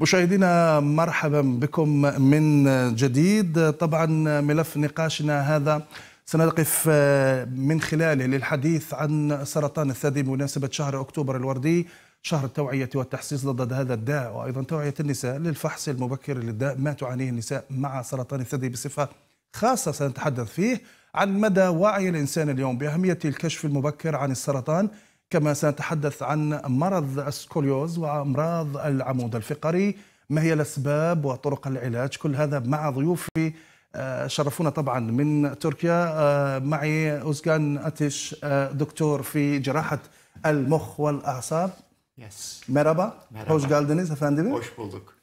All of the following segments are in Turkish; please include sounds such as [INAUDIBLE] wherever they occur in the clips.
مشاهدينا مرحبا بكم من جديد طبعا ملف نقاشنا هذا سنقف آه، من خلاله للحديث عن سرطان الثدي بمناسبة شهر أكتوبر الوردي شهر التوعية والتحسيس ضد هذا الداء وأيضا توعية النساء للفحص المبكر للداء ما تعانيه النساء مع سرطان الثدي بصفة خاصة سنتحدث فيه عن مدى وعي الإنسان اليوم بأهمية الكشف المبكر عن السرطان كما سنتحدث عن مرض السكوليوز وامراض العمود الفقري ما هي الاسباب وطرق العلاج كل هذا مع ضيوفي آه، شرفونا طبعا من تركيا آه، معي اوزغان اتش آه، دكتور في جراحه المخ والاعصاب يس مرحبا هوش جالدنيز افندم هوش بولدوك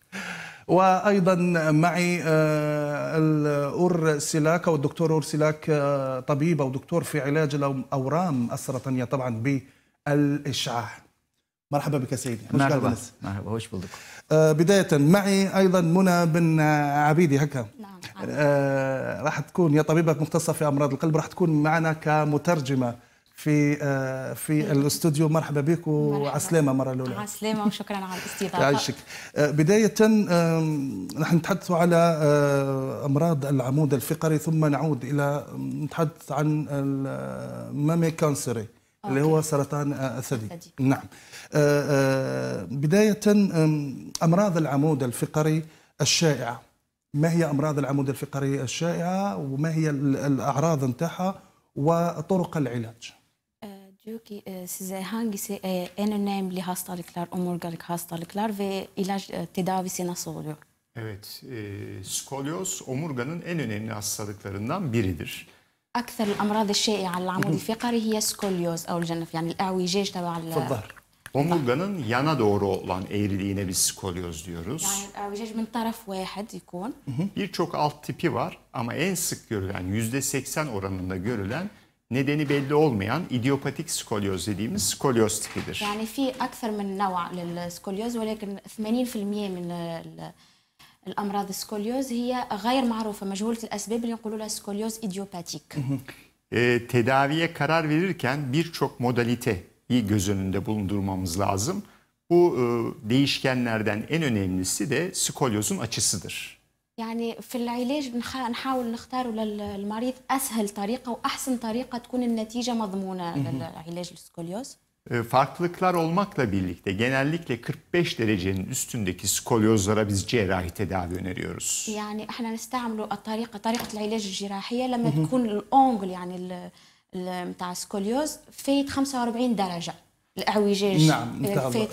وايضا معي الاور سلاك او الدكتور اور سلاك طبيب او دكتور في علاج الاورام السرطانيه طبعا ب الإشعاع مرحبا بك سيدي مرحبا مرحبا وش بلدك آه، بداية معي أيضا منى بن عبيدي هكا نعم آه راح تكون يا طبيبة مختصة في أمراض القلب راح تكون معنا كمترجمة في آه، في الاستوديو مرحبا بك وعسلامه مره الاولى عسلامه وشكرا على الاستضافه يعيشك آه، بدايه نحن نتحدث على امراض العمود الفقري ثم نعود الى نتحدث عن المامي كانسري اللي هو سرطان الثدي نعم بداية أمراض العمود الفقري الشائعة ما هي أمراض العمود الفقري الشائعة وما هي الأعراض نتاعها وطرق العلاج Diyor ki size hangisi en önemli hastalıklar, omurgalık hastalıklar ve ilaç tedavisi nasıl oluyor? Evet, skolyoz omurganın en önemli hastalıklarından biridir. اكثر الامراض الشائعه على العمود [LAUGHS] الفقري هي سكوليوز او الجنف يعني الاعوجاج تبع في الظهر Omurganın yana doğru olan eğriliğine biz skolyoz diyoruz. Yani taraf vahid yekun. Birçok alt tipi var ama en sık görülen %80 oranında görülen nedeni belli olmayan idiopatik skolyoz dediğimiz skolyoz tipidir. Yani fi akthar min nawa lil skolyoz velakin 80% min الامراض السكوليوز هي غير معروفه مجهوله الاسباب اللي يقولوا لها سكوليوز ايديوباتيك e, tedaviye karar verirken birçok modaliteyi göz önünde bulundurmamız lazım. Bu e, değişkenlerden en önemlisi de skolyozun açısıdır. Yani في العلاج نحاول نختاروا للمريض اسهل طريقه واحسن طريقه تكون النتيجه مضمونه للعلاج السكوليوز. E, farklılıklar olmakla birlikte genellikle 45 derecenin üstündeki skolyozlara biz cerrahi tedavi öneriyoruz. Yani احنا نستعملوا الطريقه طريقه العلاج الجراحيه لما تكون الانجل يعني نتاع السكوليوز فات 45 درجه الاعوجاج نعم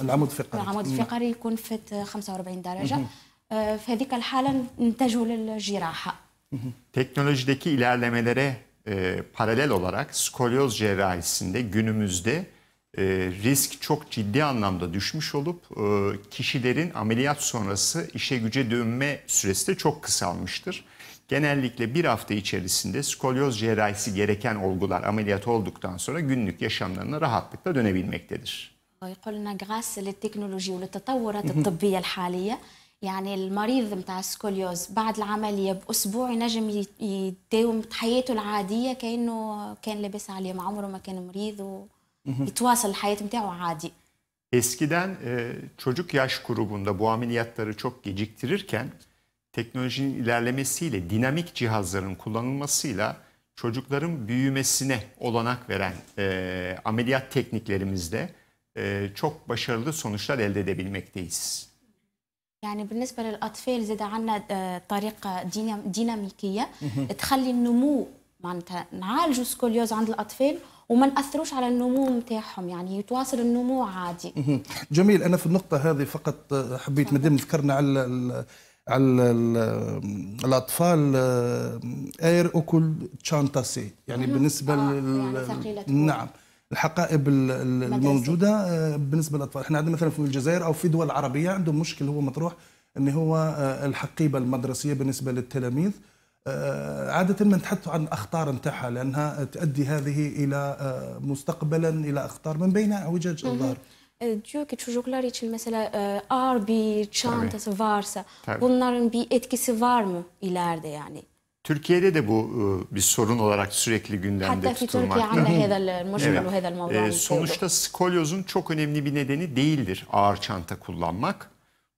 العمود الفقري العمود الفقري يكون فات 45 درجه في هذيك الحاله نتجهوا للجراحه Teknolojideki ilerlemelere e, paralel olarak skolyoz cerrahisinde günümüzde e, risk çok ciddi anlamda düşmüş olup e, kişilerin ameliyat sonrası işe güce dönme süresi de çok kısalmıştır. Genellikle bir hafta içerisinde skolyoz cerrahisi gereken olgular ameliyat olduktan sonra günlük yaşamlarına rahatlıkla dönebilmektedir. قلنا غاس للتكنولوجي وللتطورات الطبية الحالية يعني المريض متاع السكوليوز بعد العملية بأسبوع ينجم يداوم حياته العادية كأنه كان لاباس عليه ما عمره ما كان مريض و... يتواصل الحياه بتاعه عادي Eskiden e, çocuk yaş grubunda bu ameliyatları çok geciktirirken teknolojinin ilerlemesiyle dinamik cihazların kullanılmasıyla çocukların büyümesine olanak veren e, ameliyat tekniklerimizde e, çok başarılı sonuçlar elde edebilmekteyiz. يعني بالنسبة للأطفال زاد عندنا طريقة ديناميكية تخلي النمو معناتها نعالجوا سكوليوز عند الأطفال وما ناثروش على النمو نتاعهم يعني يتواصل النمو عادي جميل انا في النقطه هذه فقط آه، حبيت دام ذكرنا على الـ على الـ آه، الاطفال اير اوكل تشانتاسي يعني بالنسبه آه يعني نعم الحقائب الموجوده آه، بالنسبه للاطفال احنا عندنا مثلا في الجزائر او في دول عربيه عندهم مشكل هو مطروح ان هو الحقيبه المدرسيه بالنسبه للتلاميذ عادة نتحدث عن أخطار نتاعها لأنها تؤدي هذه إلى مستقبلا إلى أخطار من بين أعوجاج الظهر diyor ki çocuklar için mesela ağır bir çantası Tabii. varsa Tabii. bunların bir etkisi var mı ileride yani? Türkiye'de de bu bir sorun olarak sürekli gündemde Hatta tutulmakta. evet. sonuçta skolyozun çok önemli bir nedeni değildir ağır çanta kullanmak.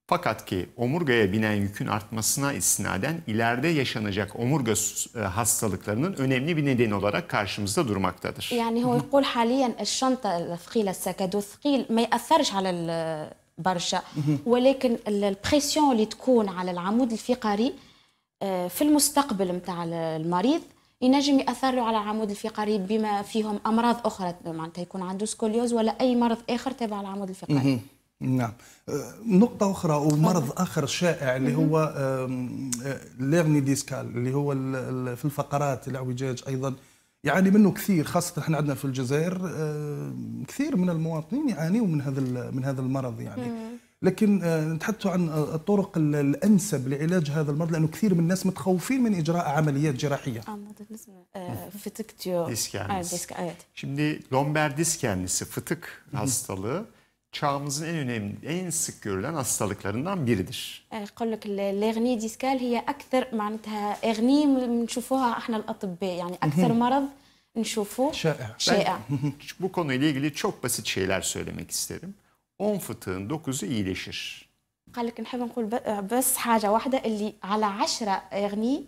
Fakat ki omurgaya binen yükün artmasına istinaden ileride yaşanacak omurga e, hastalıklarının önemli bir nedeni olarak karşımızda durmaktadır. Yani يعني هو يقول حاليا الشنطة الثقيلة السكادو الثقيل ما يأثرش على برشا ولكن البريسيون اللي تكون على fiqari fil آه، في المستقبل alel marid ينجم ياثر له على العمود الفقري بما فيهم امراض اخرى معناتها يكون عنده سكوليوز ولا اي مرض اخر تابع العمود الفقري نعم أه، نقطة أخرى ومرض آخر شائع اللي هو أه، أه، ليرني ديسكال اللي هو في الفقرات الاعوجاج أيضا يعاني منه كثير خاصة احنا عندنا في الجزائر كثير من المواطنين يعانيوا من هذا من هذا المرض يعني لكن نتحدث عن الطرق الانسب لعلاج هذا المرض لانه كثير من الناس متخوفين من اجراء عمليات جراحيه. فتك diyor. Disk ağrısı. Şimdi lomber disk hastalığı çağımızın en önemli, en sık görülen hastalıklarından biridir. نقول لك ديسكال هي أكثر معناتها اغنية نشوفوها احنا الأطباء يعني أكثر مرض نشوفه شائع. شائع. [LAUGHS] bu konuyla ilgili çok basit şeyler söylemek isterim. 10 fıtığın 9'u iyileşir. قالك نحب نقول بس حاجة واحدة اللي على 10 اغنية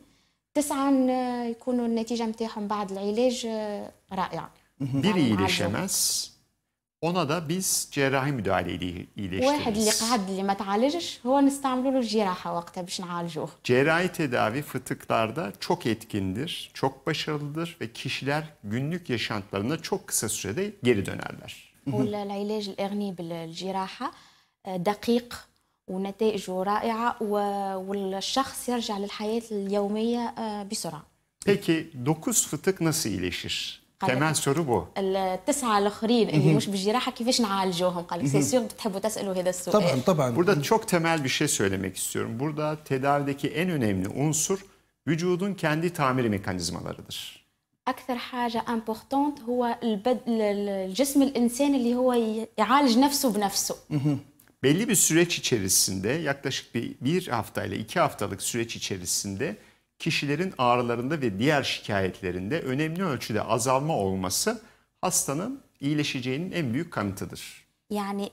تسعة يكونوا النتيجة نتاعهم بعد العلاج آه، رائعة. Biri iyileşemez, Ona da biz cerrahi müdahale iyileştiririz. واحد اللي قعد اللي ما تعالجش هو نستعملوا له الجراحه وقتها باش نعالجوه. Cerrahi tedavi fıtıklarda çok etkindir, çok başarılıdır ve kişiler günlük yaşantılarına çok kısa sürede geri dönerler. [LAUGHS] والعلاج الاغني بالجراحه دقيق ونتائجه رائعه والشخص يرجع للحياه اليوميه بسرعه. Peki dokuz fıtık nasıl iyileşir? كمان سورو بو التسعه الاخرين اللي مش بالجراحه كيفاش نعالجوهم قال لك سيسيون بتحبوا تسالوا هذا السؤال طبعا طبعا burada çok temel bir şey söylemek istiyorum. Burada tedavideki en önemli unsur vücudun kendi tamir mekanizmalarıdır. اكثر حاجه امبورطونت هو البد... الجسم الانساني اللي هو يعالج نفسه بنفسه. Belli bir süreç içerisinde yaklaşık bir, bir hafta ile iki haftalık süreç içerisinde kişilerin ağrılarında ve diğer şikayetlerinde önemli ölçüde azalma olması hastanın iyileşeceğinin en büyük kanıtıdır. Yani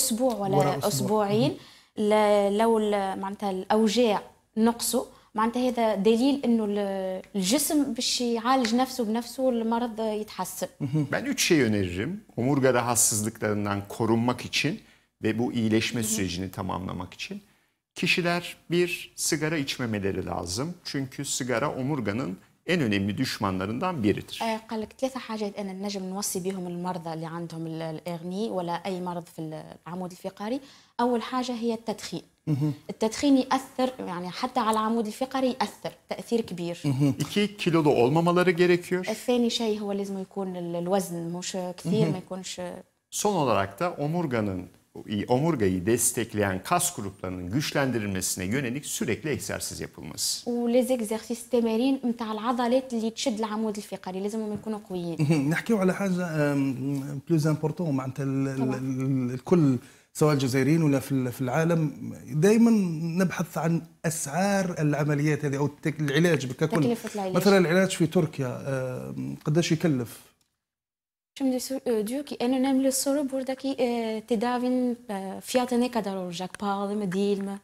أسبوع ولا أسبوعين لو معناتها الأوجاع نقصوا معناتها هذا دليل انه الجسم باش يعالج نفسه بنفسه المرض يتحسن. Ben üç şey öneririm. Omurga rahatsızlıklarından korunmak için ve bu iyileşme sürecini tamamlamak için. kişiler bir sigara içmemeleri lazım. Çünkü sigara omurganın en önemli düşmanlarından biridir. آه، قال لك ثلاثة حاجات أنا نجم نوصي بهم المرضى اللي عندهم الإغني ولا أي مرض في العمود الفقري أول حاجة هي التدخين التدخين يأثر يعني حتى على العمود الفقري يأثر تأثير كبير 2 kilo da olmamaları gerekiyor. الثاني شيء هو لازم يكون الوزن مش كثير ما يكونش Son olarak da omurganın ولي زيكزارسيس التمارين نتاع العضلات اللي تشد العمود الفقري لازمهم يكونوا قويين. نحكيو على حاجه بلوز امبورتون معناتها الكل سواء الجزائريين ولا في العالم دائما نبحث عن اسعار العمليات هذه او العلاج ككل مثلا العلاج في تركيا قداش يكلف Şimdi e, diyor ki en önemli soru buradaki e, tedavinin e, fiyatı ne kadar olacak? Pahalı mı değil mi?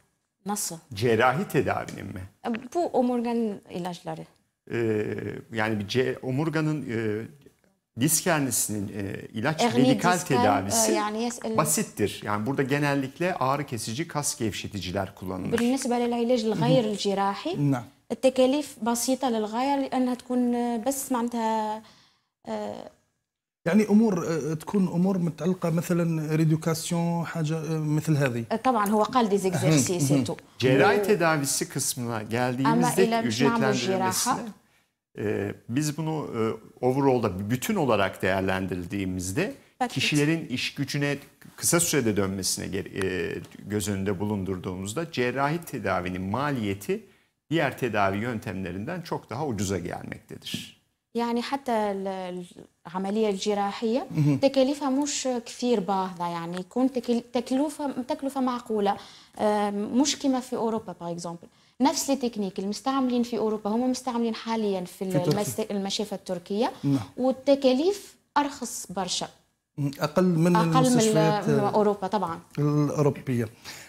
Nasıl? Cerrahi tedavinin mi? E, bu omurganın ilaçları. Ee, yani bir ce, omurganın e, diz kendisinin e, ilaç Erni medikal disken, e, tedavisi e, yani yes, el... basittir. Yani burada genellikle ağrı kesici kas gevşeticiler kullanılır. بالنسبة للعلاج الغير الجراحي التكاليف بسيطة للغاية لأنها تكون بس معناتها يعني امور تكون امور متعلقه مثلا ريدوكاسيون حاجه مثل هذه طبعا هو قال ديزيكزيرسيس cerrahi tedavisi kısmına geldiğimizde ücretlendirilmesine e, biz bunu e, overall'da bütün olarak değerlendirdiğimizde kişilerin iş gücüne kısa sürede dönmesine e, göz önünde bulundurduğumuzda cerrahi tedavinin maliyeti diğer tedavi yöntemlerinden çok daha ucuza gelmektedir. يعني حتى العملية الجراحية تكاليفها مش كثير باهظة يعني يكون تكلفة تكلفة معقولة مش كما في أوروبا باغ اكزومبل نفس التكنيك المستعملين في أوروبا هم مستعملين حاليا في, في المشافة التركية نعم. والتكاليف أرخص برشا اقل من اقل المستشفيات آه، من اوروبا طبعا الاوروبيه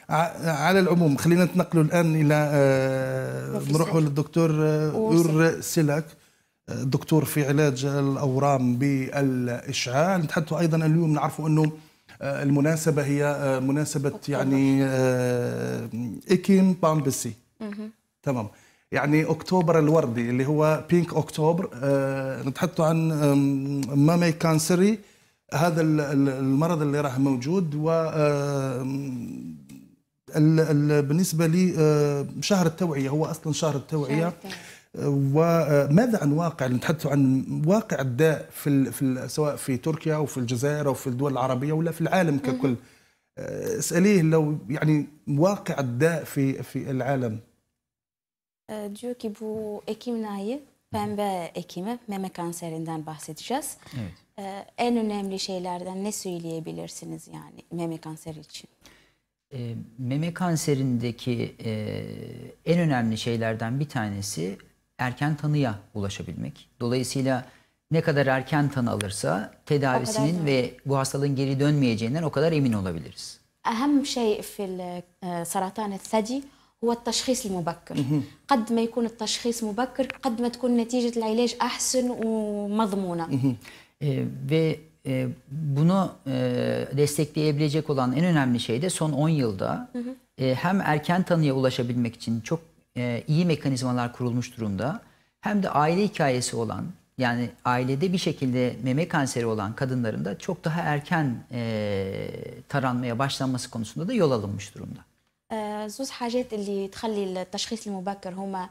على العموم خلينا نتنقلوا الان الى آه، نروحوا للدكتور آه، اور سيلاك دكتور في علاج الاورام بالاشعاع نتحدث ايضا اليوم نعرفوا انه آه، المناسبه هي آه، مناسبه يعني آه، ايكيم بامبسي تمام يعني اكتوبر الوردي اللي هو بينك اكتوبر نتحدث عن مامي كانسري هذا المرض اللي راه موجود و بالنسبه لشهر التوعيه هو اصلا شهر التوعيه وماذا عن واقع نتحدث عن واقع الداء في, في سواء في تركيا او في الجزائر او في الدول العربيه ولا في العالم ككل اساليه لو يعني واقع الداء في في العالم diyor ki bu Ekim ayı pembe ekimi meme kanserinden bahsedeceğiz. Evet. Ee, en önemli şeylerden ne söyleyebilirsiniz yani meme kanseri için? Ee, meme kanserindeki e, en önemli şeylerden bir tanesi erken tanıya ulaşabilmek. Dolayısıyla ne kadar erken tanı alırsa tedavisinin ve bu hastalığın geri dönmeyeceğinden o kadar emin olabiliriz. أهم شيء في سرطان الثدي هو التشخيص المبكر قد ما يكون التشخيص مبكر قد ما تكون نتيجة العلاج أحسن ومضمونة ve e, bunu e, destekleyebilecek olan en önemli şey de son 10 yılda e, hem erken tanıya ulaşabilmek için çok e, iyi mekanizmalar kurulmuş durumda. Hem de aile hikayesi olan yani ailede bir şekilde meme kanseri olan kadınların da çok daha erken e, taranmaya başlanması konusunda da yol alınmış durumda. زوز حاجات اللي تخلي التشخيص المبكر هما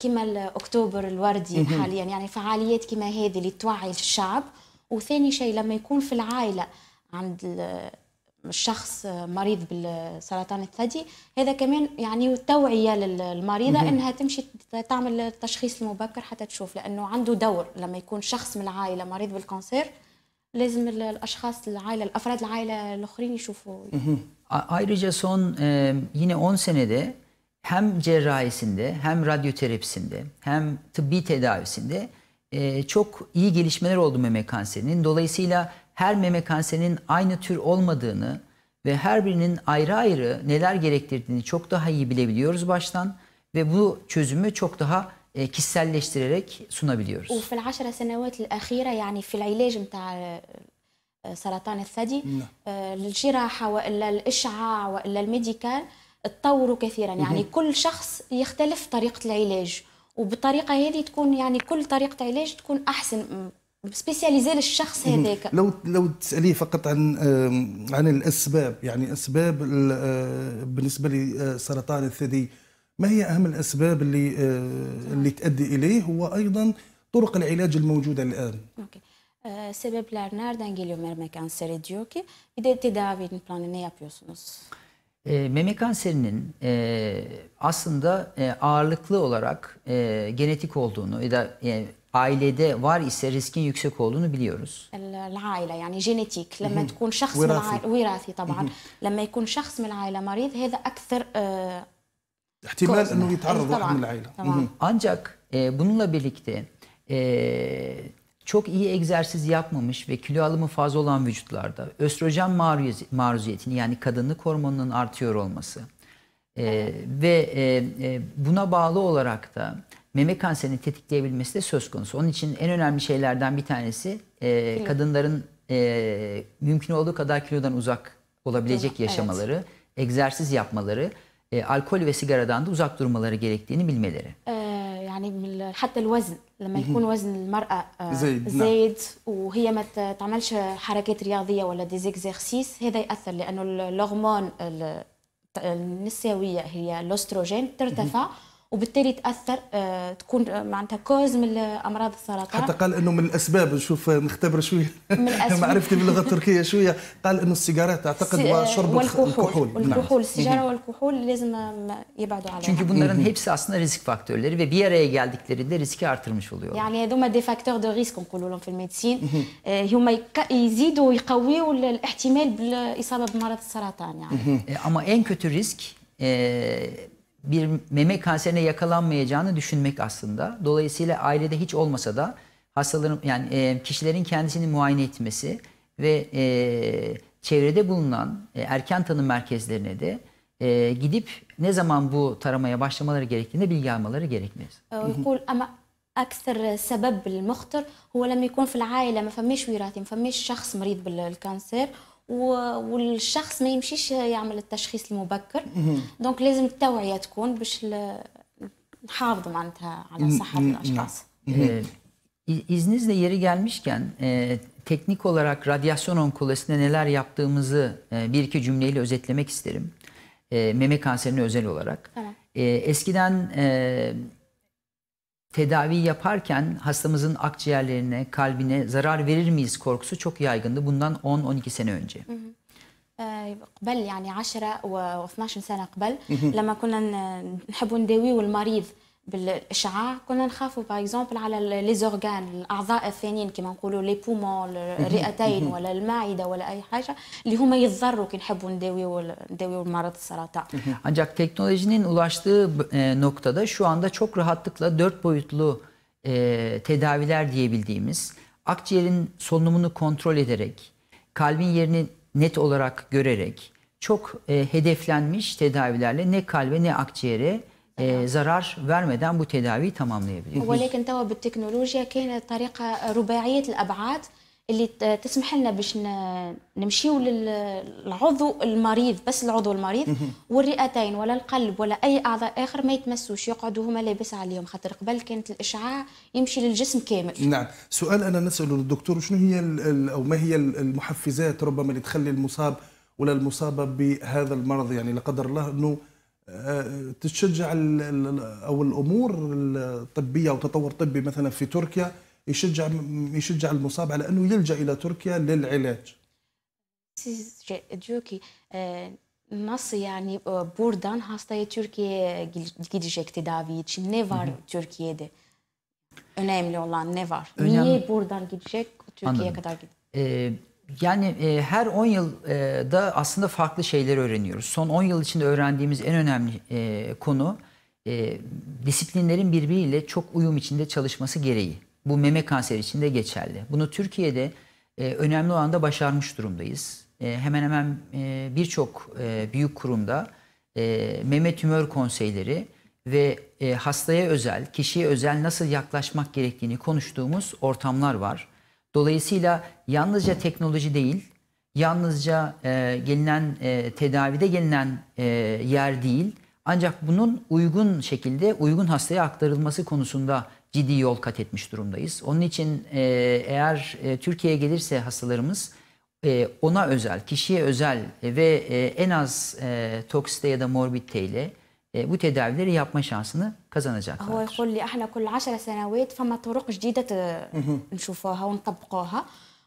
كما اكتوبر الوردي حاليا يعني فعاليات كما هذه اللي توعي الشعب وثاني شيء لما يكون في العائله عند الشخص مريض بالسرطان الثدي هذا كمان يعني توعيه للمريضه مهم. انها تمشي تعمل التشخيص المبكر حتى تشوف لانه عنده دور لما يكون شخص من العائله مريض بالكانسير لازم الاشخاص العائله الافراد العائله الاخرين يشوفوا مهم. Ayrıca son e, yine 10 senede hem cerrahisinde hem radyoterapisinde hem tıbbi tedavisinde çok iyi gelişmeler oldu meme kanserinin. Dolayısıyla her meme kanserinin aynı tür olmadığını ve her birinin ayrı ayrı neler gerektirdiğini çok daha iyi bilebiliyoruz baştan ve bu çözümü çok daha kişiselleştirerek sunabiliyoruz. وفي العشر سنوات الأخيرة يعني في العلاج متاع سرطان الثدي الجراحة وإلا الإشعاع وإلا الميديكال تطوروا كثيرا يعني كل شخص يختلف طريقة العلاج وبالطريقة هذه تكون يعني كل طريقة علاج تكون أحسن سبيسياليزي للشخص هذاك لو لو تساليه فقط عن عن الاسباب يعني اسباب بالنسبه لسرطان الثدي ما هي اهم الاسباب اللي اللي تؤدي اليه وايضا طرق العلاج الموجوده الان اوكي sebeplerden geliyor meme kanseri diyor ki bir de tedavinin planı ne yapıyorsunuz? E, meme kanserinin e, aslında e, ağırlıklı olarak e, genetik olduğunu ya da e, ailede var ise riskin yüksek olduğunu biliyoruz. العائلة يعني جينيتيك لما تكون شخص من العائلة وراثي طبعا لما يكون شخص من العائلة مريض هذا أكثر احتمال أنه يتعرض واحد من العائلة طبعا. Ancak e, bununla birlikte e, çok iyi egzersiz yapmamış ve kilo alımı fazla olan vücutlarda östrojen maruz, maruziyetini yani kadınlık hormonunun artıyor olması e, ve e, e, buna bağlı olarak da meme kanserini tetikleyebilmesi de söz konusu. Onun için en önemli şeylerden bir tanesi e, kadınların e, mümkün olduğu kadar kilodan uzak olabilecek Hı. yaşamaları, evet. egzersiz yapmaları, e, alkol ve sigaradan da uzak durmaları gerektiğini bilmeleri. يعني حتى الوزن لما يكون وزن المرأة زايد, زايد وهي ما تعملش حركات رياضية ولا ديزيكزيرسيس هذا يأثر لأنه الهرمون النسوية هي الأستروجين ترتفع وبالتالي تاثر آه، تكون آه، معناتها كوز من امراض السرطان حتى قال انه من الاسباب نشوف نختبر شويه معرفتي باللغه التركيه شويه قال انه السيجارات اعتقد وشرب الكحول نعم. والكحول السيجاره والكحول لازم يبعدوا عليها Çünkü bunların hepsi aslında risk faktörleri ve bir araya geldiklerinde riski artırmış oluyor. يعني هذوما دي فاكتور دو ريسك نقولوا لهم في الميديسين آه، هما يزيدوا ويقويوا الاحتمال بالاصابه بمرض السرطان يعني. إيه، اما ان كوتو ريسك bir meme kanserine yakalanmayacağını düşünmek aslında. Dolayısıyla ailede hiç olmasa da hastaların yani e, kişilerin kendisini muayene etmesi ve e, çevrede bulunan e, erken tanım merkezlerine de gidip ne zaman bu taramaya başlamaları gerektiğinde bilgi almaları gerekmez. Ee, اكثر سبب المخطر هو لما يكون في العائله ما فماش وراثي ما فماش شخص مريض بالكانسير والشخص ما يمشيش يعمل التشخيص المبكر دونك لازم التوعيه تكون باش نحافظ معناتها على صحه الاشخاص ee, İzninizle yeri gelmişken e, teknik olarak radyasyon onkolojisinde neler yaptığımızı e, bir iki cümleyle özetlemek isterim. E, meme kanserine özel olarak. Evet. E, eskiden e, tedavi yaparken hastamızın akciğerlerine, kalbine zarar verir miyiz korkusu çok yaygındı bundan 10-12 sene önce. Hı hı. Ee, قبل يعني 10 و 12 سنه قبل لما كنا نحبوا نداويو المريض بالاشعاع كنا نخافوا باغ اكزومبل على لي زورغان الاعضاء الثانيين كما نقولوا لي بومون الرئتين ولا المعده ولا اي حاجه اللي هما يتضروا كي نحبوا نداويو نداويو مرض السرطان. Ancak teknolojinin ulaştığı e, noktada şu anda çok rahatlıkla dört boyutlu e, tedaviler diyebildiğimiz akciğerin solunumunu kontrol ederek, kalbin yerini net olarak görerek çok e, hedeflenmiş tedavilerle ne kalbe ne akciğere zarar vermeden bu tedaviyi tamamlayabiliyoruz. ولكن توا بالتكنولوجيا كانت طريقه رباعيه الابعاد اللي تسمح لنا باش نمشيو للعضو المريض بس العضو المريض والرئتين ولا القلب ولا اي اعضاء اخر ما يتمسوش يقعدوا هما لابس عليهم خاطر قبل كانت الاشعاع يمشي للجسم كامل. نعم، سؤال انا نساله للدكتور شنو هي او ما هي المحفزات ربما اللي تخلي المصاب ولا المصابه بهذا المرض يعني لا قدر الله انه تشجع او الامور الطبيه او وتطور طبي مثلا في تركيا يشجع يشجع المصاب على انه يلجا الى تركيا للعلاج. nasıl yani buradan hastaya Türkiye'ye gidecek tedavi için ne var hı hı. Türkiye'de? Önemli olan ne var? Önemli. Niye buradan gidecek Türkiye'ye kadar gidecek? Ee, Yani e, her 10 yılda e, aslında farklı şeyler öğreniyoruz. Son 10 yıl içinde öğrendiğimiz en önemli e, konu e, disiplinlerin birbiriyle çok uyum içinde çalışması gereği. Bu meme kanseri için de geçerli. Bunu Türkiye'de e, önemli oranda başarmış durumdayız. E, hemen hemen e, birçok e, büyük kurumda e, meme tümör konseyleri ve e, hastaya özel, kişiye özel nasıl yaklaşmak gerektiğini konuştuğumuz ortamlar var. Dolayısıyla yalnızca teknoloji değil, yalnızca e, gelinen e, tedavide gelinen e, yer değil, ancak bunun uygun şekilde uygun hastaya aktarılması konusunda ciddi yol kat etmiş durumdayız. Onun için e, eğer e, Türkiye'ye gelirse hastalarımız e, ona özel, kişiye özel e, ve e, en az e, toksite ya da morbidite ile e, bu tedavileri yapma şansını كذا نجاح هو يقول لي احنا كل عشر سنوات فما طرق جديده نشوفوها ونطبقوها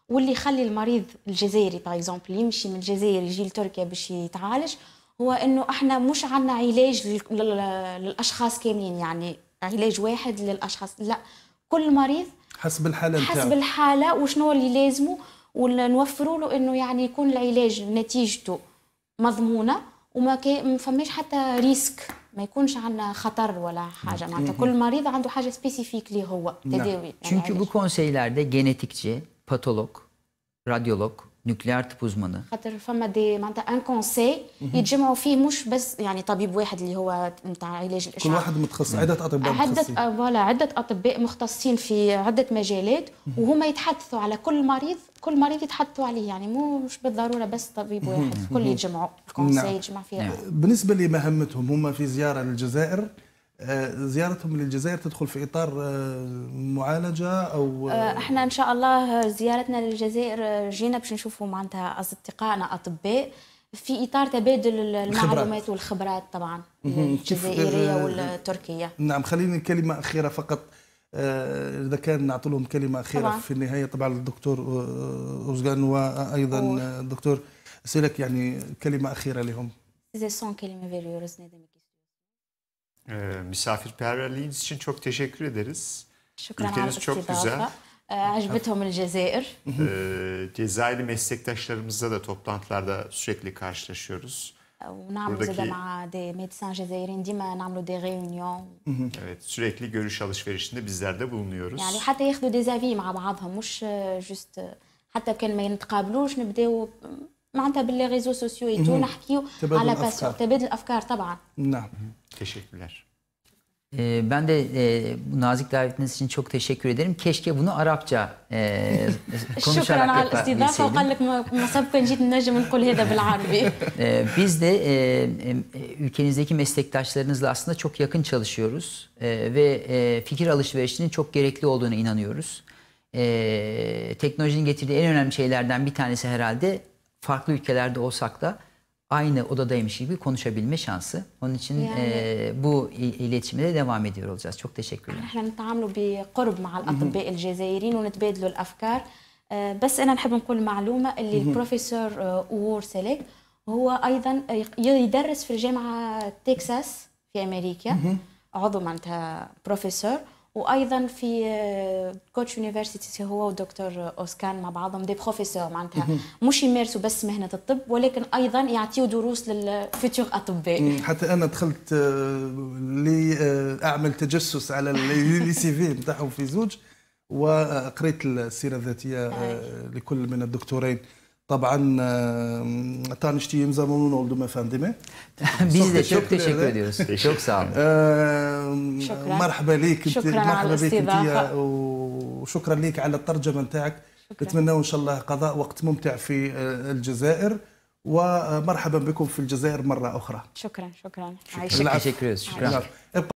واللي يخلي المريض الجزائري باغ اكزومبل يمشي من الجزائر يجي لتركيا باش يتعالج هو انه احنا مش عندنا علاج للاشخاص كاملين يعني علاج واحد للاشخاص لا كل مريض حسب الحاله حسب الحاله وشنو اللي لازمه ونوفروا له انه يعني يكون العلاج نتيجته مضمونه وما فماش حتى ريسك ما يكونش عندنا خطر ولا حاجه نعم. معناتها كل مريض عنده حاجه سبيسيفيك ليه هو نعم. تداوي Çünkü bu konseylerde genetikçi, patolog, radyolog, نوكليار تبوز منها خاطر فما دي معناتها ان كونسي يتجمعوا فيه مش بس يعني طبيب واحد اللي هو نتاع علاج الاشعاع كل واحد متخصص عده اطباء متخصصين عده آه، فوالا عده اطباء مختصين في عده مجالات وهما يتحدثوا على كل مريض كل مريض يتحدثوا عليه يعني مو مش بالضروره بس طبيب واحد الكل يتجمعوا الكونسي نعم. يتجمع فيه نعم. بالنسبه لمهمتهم هما في زياره للجزائر آه، زيارتهم للجزائر تدخل في اطار آه، معالجه او آه، احنا ان شاء الله زيارتنا للجزائر جينا باش نشوفوا معناتها اصدقائنا اطباء في اطار تبادل المعلومات والخبرات طبعا الجزائريه والتركيه نعم خليني كلمه اخيره فقط اذا كان نعطي لهم كلمه اخيره طبعا. في النهايه طبعا الدكتور اوزغان وايضا الدكتور سيلك يعني كلمه اخيره لهم. كلمه e, misafirperverliğiniz için çok teşekkür ederiz. Şükran Ülkeniz çok güzel. Ee, Acbetom Cezayir. Ee, Cezayirli meslektaşlarımızla da toplantılarda sürekli karşılaşıyoruz. ونعملوا زاد مع دي ميديسان جزائريين ديما نعملوا دي ريونيون evet sürekli görüş alışverişinde bizler de bulunuyoruz. Yani hatta ياخذوا دي زافي مع بعضهم مش جوست حتى كان ما نتقابلوش نبداو معناتها بالريزو سوسيو اي تو نحكيو على باسيون تبادل الافكار طبعا نعم teşekkürler ben de e, bu nazik davetiniz için çok teşekkür ederim. Keşke bunu Arapça e, konuşarak yapabilseydim. ee, biz de e, ülkenizdeki meslektaşlarınızla aslında çok yakın çalışıyoruz ve fikir alışverişinin çok gerekli olduğunu inanıyoruz. Teknolojinin getirdiği en önemli şeylerden bir tanesi herhalde farklı ülkelerde olsak da aynı odadaymış gibi konuşabilme şansı. Onun için yani, e, bu iletişime de devam ediyor olacağız. Çok teşekkürler. احنا نتعاملوا بقرب مع الاطباء الجزائريين ونتبادلوا الافكار بس انا نحب نقول معلومه اللي البروفيسور اور سيليك هو ايضا يدرس في الجامعه تكساس في امريكا عضو معناتها بروفيسور وايضا في كوتش آه، يونيفرسيتي هو ودكتور اوسكان مع بعضهم دي بروفيسور معناتها مش يمارسوا بس مهنه الطب ولكن ايضا يعطيوا دروس للفيتور اطباء حتى انا دخلت آه، لي آه، اعمل تجسس على [LAUGHS] لي سي في نتاعهم في زوج وقريت السيره الذاتيه لكل من الدكتورين طبعا tanıştığımıza memnun oldum efendime. Biz de çok teşekkür ediyoruz. çok sağ olun. مرحبا ليك انت مرحبا بك انت وشكرا ليك على الترجمه نتاعك نتمنى ان شاء الله قضاء وقت ممتع في آه، الجزائر ومرحبا بكم في الجزائر مره اخرى شكرا شكرا عايشك شكرا شكرا